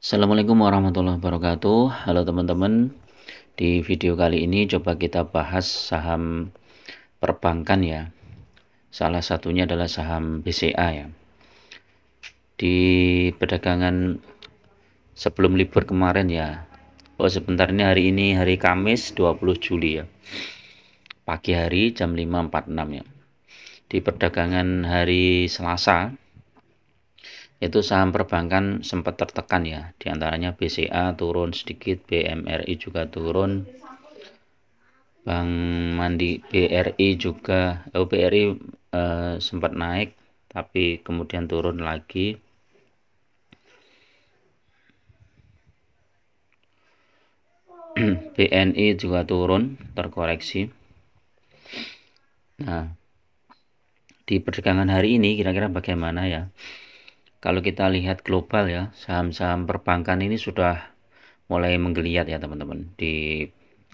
Assalamualaikum warahmatullahi wabarakatuh. Halo teman-teman. Di video kali ini coba kita bahas saham perbankan ya. Salah satunya adalah saham BCA ya. Di perdagangan sebelum libur kemarin ya. Oh sebentar ini hari ini hari Kamis 20 Juli ya. Pagi hari jam 5.46 ya. Di perdagangan hari Selasa itu saham perbankan sempat tertekan ya diantaranya BCA turun sedikit BMRI juga turun Bank Mandi BRI juga oh, eh, sempat naik tapi kemudian turun lagi BNI juga turun terkoreksi nah di perdagangan hari ini kira-kira bagaimana ya kalau kita lihat global ya, saham-saham perbankan ini sudah mulai menggeliat ya teman-teman di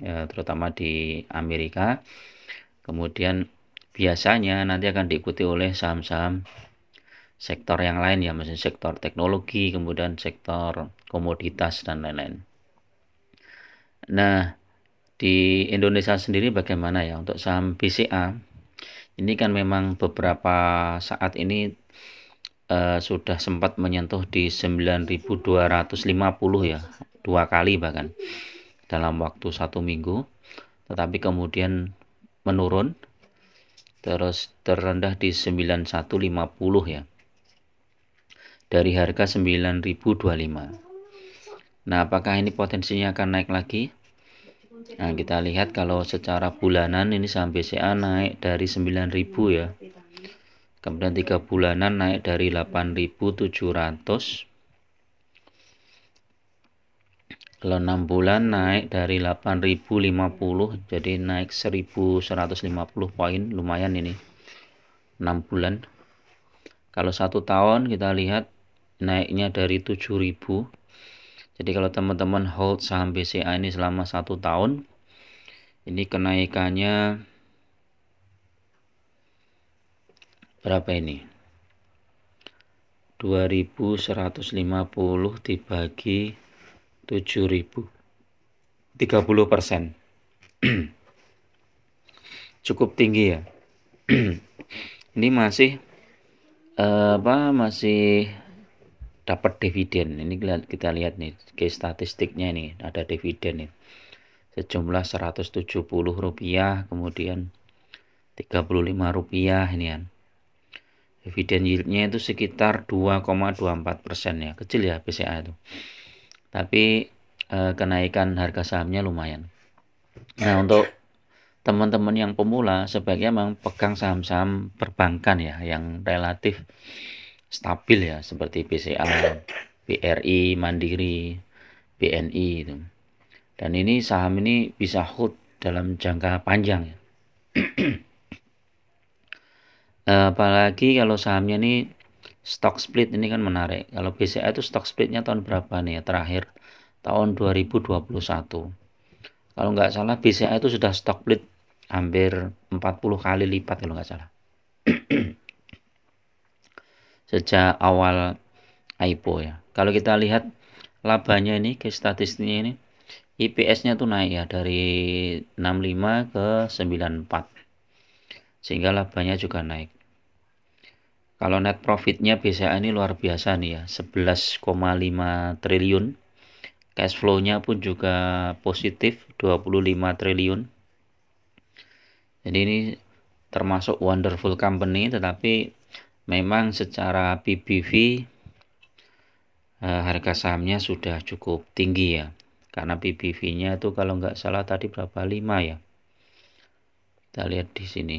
ya, terutama di Amerika. Kemudian biasanya nanti akan diikuti oleh saham-saham sektor yang lain ya, mesin sektor teknologi, kemudian sektor komoditas dan lain-lain. Nah, di Indonesia sendiri bagaimana ya untuk saham BCA? Ini kan memang beberapa saat ini uh, sudah sempat menyentuh di 9250 ya dua kali bahkan dalam waktu satu minggu tetapi kemudian menurun terus terendah di 9150 ya dari harga 9025 nah apakah ini potensinya akan naik lagi nah kita lihat kalau secara bulanan ini sampai BCA naik dari 9000 ya kemudian tiga bulanan naik dari 8.700 kalau 6 bulan naik dari 8050 jadi naik 1150 poin lumayan ini 6 bulan kalau satu tahun kita lihat naiknya dari 7000 jadi kalau teman-teman hold saham BCA ini selama satu tahun ini kenaikannya berapa ini 2150 dibagi 7000 30 persen cukup tinggi ya ini masih eh, apa masih dapat dividen ini kita lihat nih ke statistiknya ini ada dividen nih sejumlah 170 rupiah kemudian 35 rupiah ini kan Dividen yieldnya itu sekitar 2,24 persen ya, kecil ya BCA itu. Tapi eh, kenaikan harga sahamnya lumayan. Nah untuk teman-teman yang pemula sebaiknya memang pegang saham-saham perbankan ya yang relatif stabil ya seperti BCA, BRI, Mandiri, BNI itu. Dan ini saham ini bisa hold dalam jangka panjang ya. Eh, apalagi kalau sahamnya ini stock split ini kan menarik. Kalau BCA itu stock splitnya tahun berapa nih ya terakhir? Tahun 2021. Kalau nggak salah BCA itu sudah stock split hampir 40 kali lipat kalau nggak salah. Sejak awal IPO ya. Kalau kita lihat labanya ini ke statistiknya ini IPS-nya tuh naik ya dari 65 ke 94. Sehingga labanya juga naik. Kalau net profitnya BCA ini luar biasa nih ya, 11,5 triliun. Cash flow-nya pun juga positif, 25 triliun. Jadi ini termasuk wonderful company, tetapi memang secara PBV eh, harga sahamnya sudah cukup tinggi ya. Karena PBV-nya itu kalau nggak salah tadi berapa? 5 ya. Kita lihat di sini.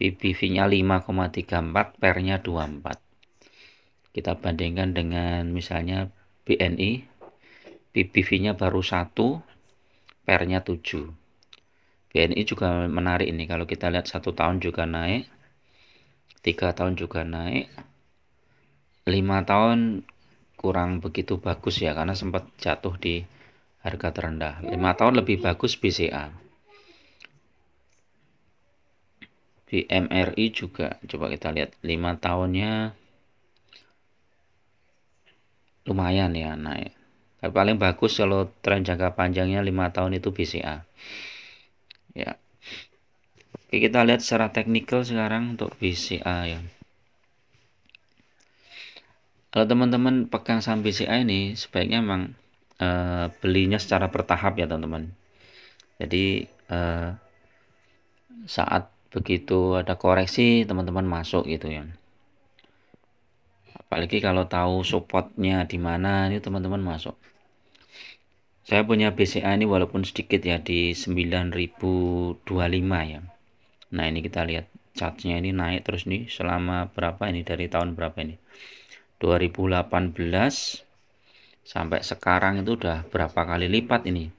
PBV-nya 5,34, pernya 24. Kita bandingkan dengan misalnya BNI, PBV-nya baru 1, pernya 7. BNI juga menarik ini kalau kita lihat satu tahun juga naik, tiga tahun juga naik, lima tahun kurang begitu bagus ya karena sempat jatuh di harga terendah. 5 tahun lebih bagus BCA. di MRI juga coba kita lihat lima tahunnya lumayan ya naik tapi paling bagus kalau tren jangka panjangnya lima tahun itu BCA ya Oke, kita lihat secara teknikal sekarang untuk BCA ya kalau teman-teman pegang saham BCA ini sebaiknya memang e, belinya secara bertahap ya teman-teman jadi e, saat begitu ada koreksi teman-teman masuk gitu ya apalagi kalau tahu supportnya di mana ini teman-teman masuk saya punya BCA ini walaupun sedikit ya di 9025 ya nah ini kita lihat chartnya ini naik terus nih selama berapa ini dari tahun berapa ini 2018 sampai sekarang itu udah berapa kali lipat ini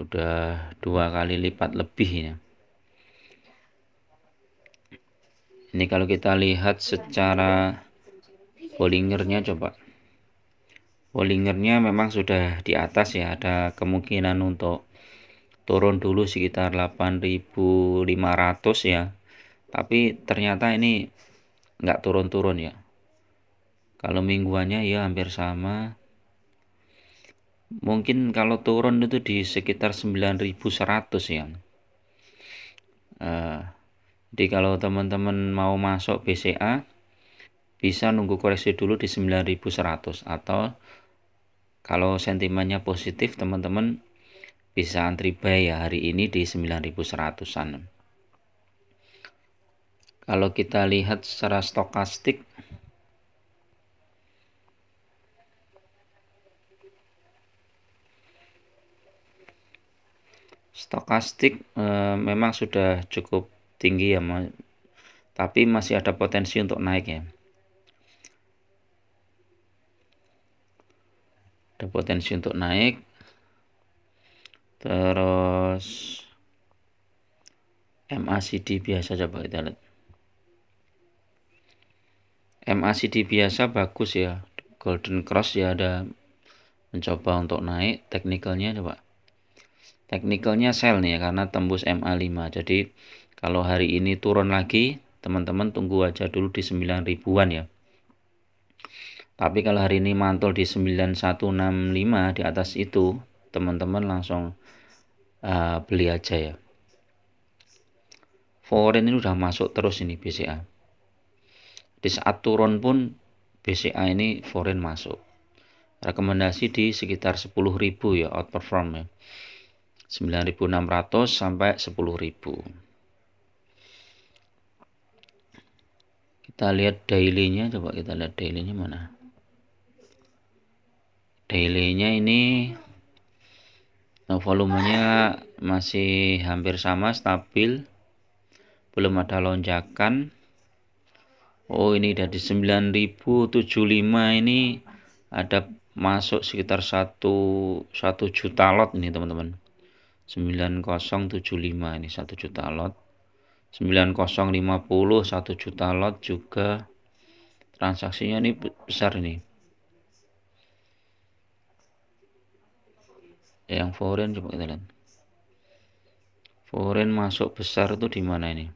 udah dua kali lipat lebih ya ini kalau kita lihat secara Bollingernya coba Bollingernya memang sudah di atas ya ada kemungkinan untuk turun dulu sekitar 8500 ya tapi ternyata ini enggak turun-turun ya kalau mingguannya ya hampir sama mungkin kalau turun itu di sekitar 9100 ya eh, jadi kalau teman-teman mau masuk BCA bisa nunggu koreksi dulu di 9100 atau kalau sentimennya positif teman-teman bisa antri buy ya hari ini di 9100an kalau kita lihat secara stokastik stokastik eh, memang sudah cukup tinggi ya tapi masih ada potensi untuk naik ya ada potensi untuk naik terus MACD biasa coba kita lihat MACD biasa bagus ya golden cross ya ada mencoba untuk naik teknikalnya coba teknikalnya sell nih ya, karena tembus MA5 jadi kalau hari ini turun lagi, teman-teman tunggu aja dulu di 9 ribuan ya. Tapi kalau hari ini mantul di 9165 di atas itu, teman-teman langsung uh, beli aja ya. Foreign ini udah masuk terus ini BCA. Di saat turun pun BCA ini foreign masuk. Rekomendasi di sekitar 10.000 ya outperform ya. 9.600 sampai 10.000. kita lihat dailynya coba kita lihat dailynya mana dailynya ini volumenya masih hampir sama stabil belum ada lonjakan Oh ini dari 9075 ini ada masuk sekitar 1 1 juta lot ini teman-teman 9075 ini 1 juta lot 9050 1 juta lot juga transaksinya ini besar ini yang foreign coba kita lihat foreign masuk besar itu di mana ini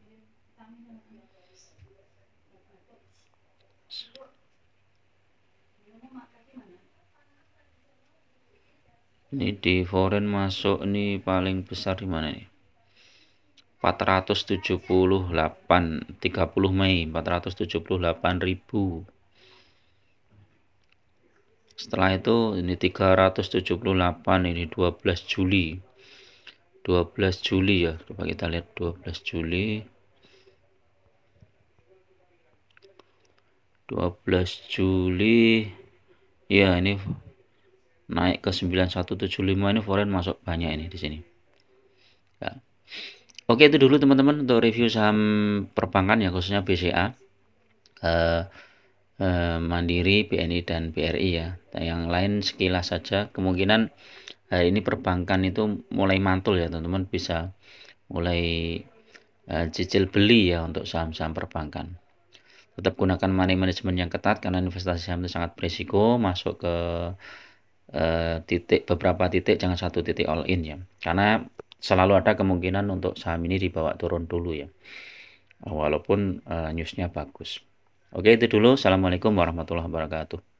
ini di foreign masuk ini paling besar di mana nih 478 30 Mei 478 ribu. setelah itu ini 378 ini 12 Juli 12 Juli ya coba kita lihat 12 Juli 12 Juli ya ini naik ke 9175 ini foreign masuk banyak ini di sini ya. Oke itu dulu teman-teman untuk review saham perbankan ya khususnya BCA, eh, eh, Mandiri, BNI dan BRI ya. Yang lain sekilas saja. Kemungkinan eh, ini perbankan itu mulai mantul ya teman-teman bisa mulai eh, cicil beli ya untuk saham-saham perbankan. Tetap gunakan money management yang ketat karena investasi saham itu sangat berisiko masuk ke uh, titik beberapa titik jangan satu titik all in ya. Karena selalu ada kemungkinan untuk saham ini dibawa turun dulu ya walaupun uh, newsnya bagus oke itu dulu assalamualaikum warahmatullahi wabarakatuh